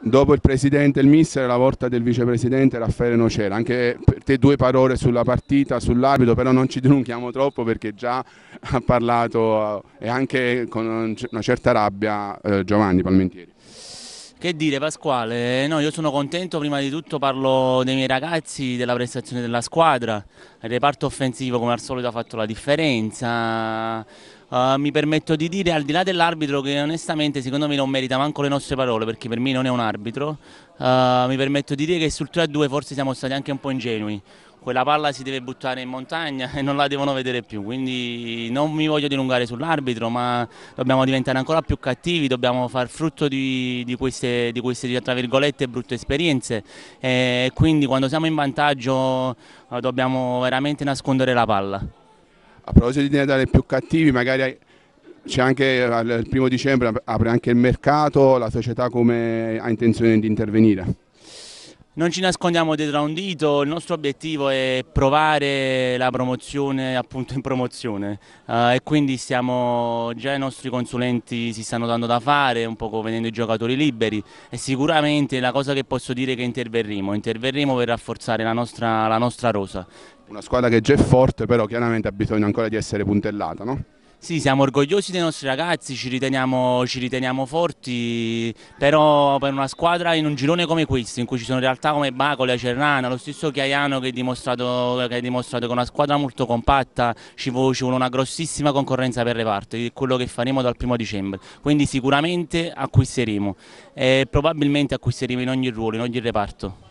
Dopo il presidente il mister, la volta del vicepresidente Raffaele Nocera. Anche per te due parole sulla partita, sull'arbitro, però non ci dilunghiamo troppo perché già ha parlato eh, e anche con una certa rabbia eh, Giovanni Palmentieri. Che dire Pasquale, no, io sono contento, prima di tutto parlo dei miei ragazzi, della prestazione della squadra, il reparto offensivo come al solito ha fatto la differenza, uh, mi permetto di dire al di là dell'arbitro che onestamente secondo me non merita manco le nostre parole perché per me non è un arbitro, uh, mi permetto di dire che sul 3-2 forse siamo stati anche un po' ingenui, quella palla si deve buttare in montagna e non la devono vedere più, quindi non mi voglio dilungare sull'arbitro, ma dobbiamo diventare ancora più cattivi, dobbiamo far frutto di, di queste, di queste tra virgolette, brutte esperienze e quindi quando siamo in vantaggio eh, dobbiamo veramente nascondere la palla. A proposito di diventare più cattivi, magari c'è anche il primo dicembre, apre anche il mercato, la società come ha intenzione di intervenire? Non ci nascondiamo dietro a un dito, il nostro obiettivo è provare la promozione appunto in promozione eh, e quindi stiamo, già i nostri consulenti si stanno dando da fare, un po' venendo i giocatori liberi e sicuramente la cosa che posso dire è che interverremo, interverremo per rafforzare la nostra, la nostra rosa. Una squadra che già è forte però chiaramente ha bisogno ancora di essere puntellata, no? Sì, siamo orgogliosi dei nostri ragazzi, ci riteniamo, ci riteniamo, forti, però per una squadra in un girone come questo, in cui ci sono realtà come Bacole, Cernana, lo stesso Chiaiano che ha dimostrato, che è dimostrato che è una squadra molto compatta, ci, vuole, una grossissima concorrenza per le parti, è quello che faremo dal primo dicembre. Quindi sicuramente acquisteremo e probabilmente acquisteremo in ogni ruolo, in ogni reparto.